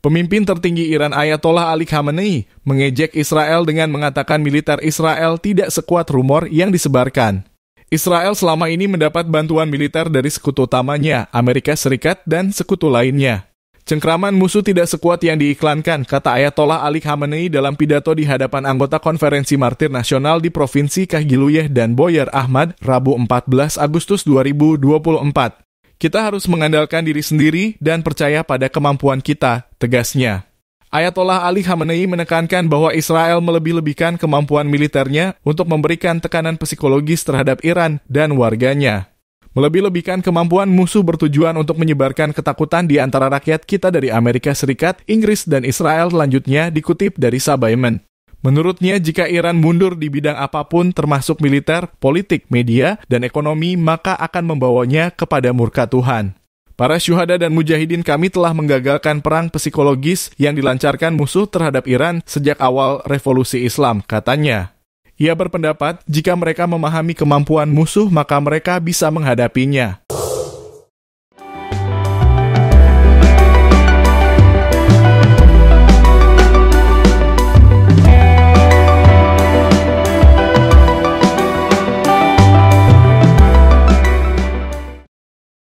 Pemimpin tertinggi Iran Ayatollah Ali Khamenei mengejek Israel dengan mengatakan militer Israel tidak sekuat rumor yang disebarkan. Israel selama ini mendapat bantuan militer dari sekutu utamanya, Amerika Serikat dan sekutu lainnya. Cengkraman musuh tidak sekuat yang diiklankan, kata Ayatollah Ali Khamenei dalam pidato di hadapan anggota Konferensi Martir Nasional di Provinsi Kahgiluyeh dan Boyer Ahmad, Rabu 14 Agustus 2024. Kita harus mengandalkan diri sendiri dan percaya pada kemampuan kita, tegasnya. Ayatollah Ali Khamenei menekankan bahwa Israel melebih-lebihkan kemampuan militernya untuk memberikan tekanan psikologis terhadap Iran dan warganya. Melebih-lebihkan kemampuan musuh bertujuan untuk menyebarkan ketakutan di antara rakyat kita dari Amerika Serikat, Inggris, dan Israel Lanjutnya dikutip dari Sabayman. Menurutnya, jika Iran mundur di bidang apapun termasuk militer, politik, media, dan ekonomi, maka akan membawanya kepada murka Tuhan. Para syuhada dan mujahidin kami telah menggagalkan perang psikologis yang dilancarkan musuh terhadap Iran sejak awal revolusi Islam, katanya. Ia berpendapat, jika mereka memahami kemampuan musuh, maka mereka bisa menghadapinya.